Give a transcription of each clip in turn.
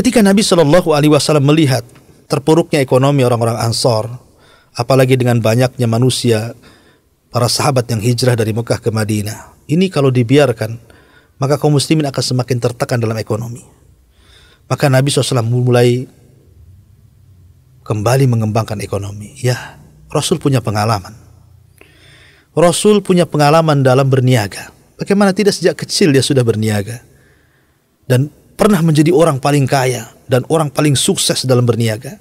Ketika Nabi Shallallahu Alaihi Wasallam melihat terpuruknya ekonomi orang-orang Ansor, apalagi dengan banyaknya manusia para sahabat yang hijrah dari Mekah ke Madinah, ini kalau dibiarkan maka kaum muslimin akan semakin tertekan dalam ekonomi. Maka Nabi SAW mulai kembali mengembangkan ekonomi. Ya, Rasul punya pengalaman. Rasul punya pengalaman dalam berniaga. Bagaimana tidak sejak kecil dia sudah berniaga. Dan pernah menjadi orang paling kaya dan orang paling sukses dalam berniaga.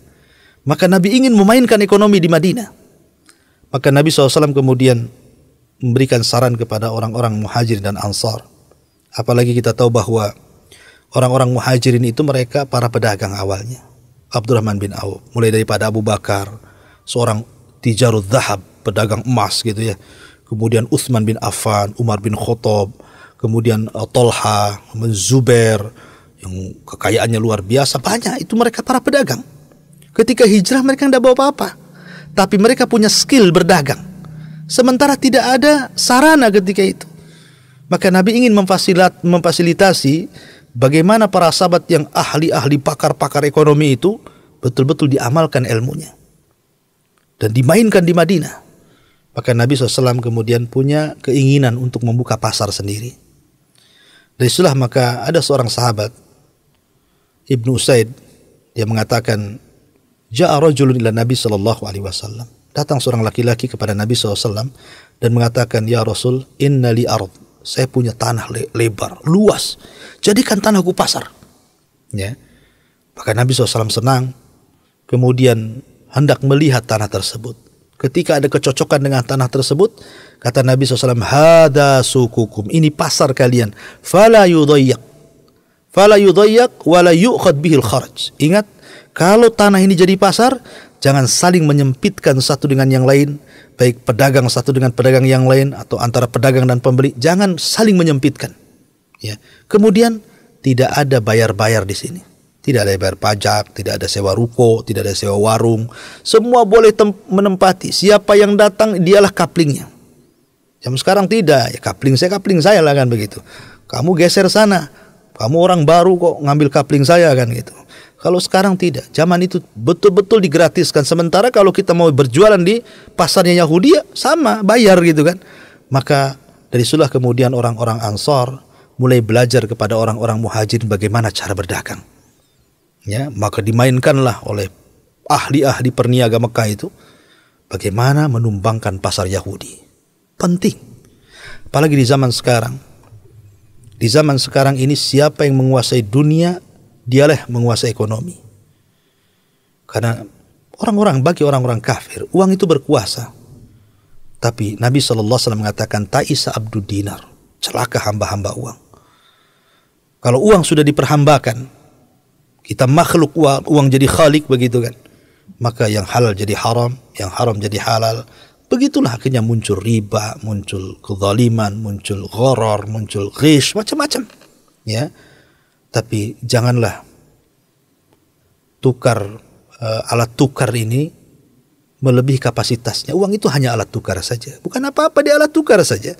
Maka Nabi ingin memainkan ekonomi di Madinah. Maka Nabi SAW kemudian memberikan saran kepada orang-orang muhajir dan ansar. Apalagi kita tahu bahwa orang-orang muhajirin itu mereka para pedagang awalnya. Abdurrahman bin Auf, mulai daripada Abu Bakar, seorang tijarud zahab, pedagang emas gitu ya. Kemudian Utsman bin Affan, Umar bin Khattab, kemudian uh, Tolha, Zubair, yang kekayaannya luar biasa banyak itu mereka para pedagang. Ketika hijrah mereka tidak bawa apa-apa, tapi mereka punya skill berdagang. Sementara tidak ada sarana ketika itu. Maka Nabi ingin memfasilitasi bagaimana para sahabat yang ahli-ahli pakar-pakar ekonomi itu betul-betul diamalkan ilmunya. Dan dimainkan di Madinah. Maka Nabi SAW kemudian punya keinginan untuk membuka pasar sendiri. Dari itulah maka ada seorang sahabat Ibnu Usaid dia mengatakan Ja'a rajulun ila Nabi sallallahu alaihi wasallam. Datang seorang laki-laki kepada Nabi SAW dan mengatakan, Ya Rasul, inna li ard. Saya punya tanah le lebar, luas. Jadikan tanahku pasar. Ya. Maka Nabi SAW senang. Kemudian hendak melihat tanah tersebut. Ketika ada kecocokan dengan tanah tersebut, kata Nabi SAW, Hada sukukum, ini pasar kalian. Fala yudayyak. Fala yudayyak wala yu'khad bihil kharaj. Ingat, kalau tanah ini jadi pasar, jangan saling menyempitkan satu dengan yang lain, baik pedagang satu dengan pedagang yang lain atau antara pedagang dan pembeli, jangan saling menyempitkan. Ya. Kemudian tidak ada bayar-bayar di sini. Tidak ada bayar pajak, tidak ada sewa ruko, tidak ada sewa warung. Semua boleh menempati. Siapa yang datang dialah kaplingnya. Jam sekarang tidak, ya kapling saya kapling saya lah kan begitu. Kamu geser sana, kamu orang baru kok ngambil kapling saya kan gitu. Kalau sekarang tidak, zaman itu betul-betul digratiskan. Sementara kalau kita mau berjualan di pasarnya Yahudi ya sama, bayar gitu kan. Maka dari sulah kemudian orang-orang Ansor mulai belajar kepada orang-orang Muhajir bagaimana cara berdagang. Ya, maka dimainkanlah oleh ahli-ahli perniaga Mekah itu bagaimana menumbangkan pasar Yahudi. Penting. Apalagi di zaman sekarang di zaman sekarang ini siapa yang menguasai dunia, dialah menguasai ekonomi. Karena orang-orang bagi orang-orang kafir, uang itu berkuasa. Tapi Nabi SAW mengatakan Ta'isa abdu dinar Celaka hamba-hamba uang Kalau uang sudah diperhambakan Kita makhluk uang, uang jadi khalik begitu kan Maka yang halal jadi haram Yang haram jadi halal Begitulah akhirnya muncul riba, muncul kezaliman, muncul ghoror, muncul ghish, macam-macam. Ya. Tapi janganlah tukar uh, alat tukar ini melebihi kapasitasnya. Uang itu hanya alat tukar saja, bukan apa-apa di alat tukar saja.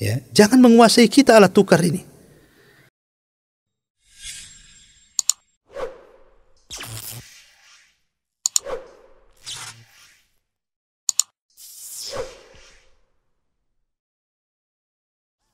Ya, jangan menguasai kita alat tukar ini.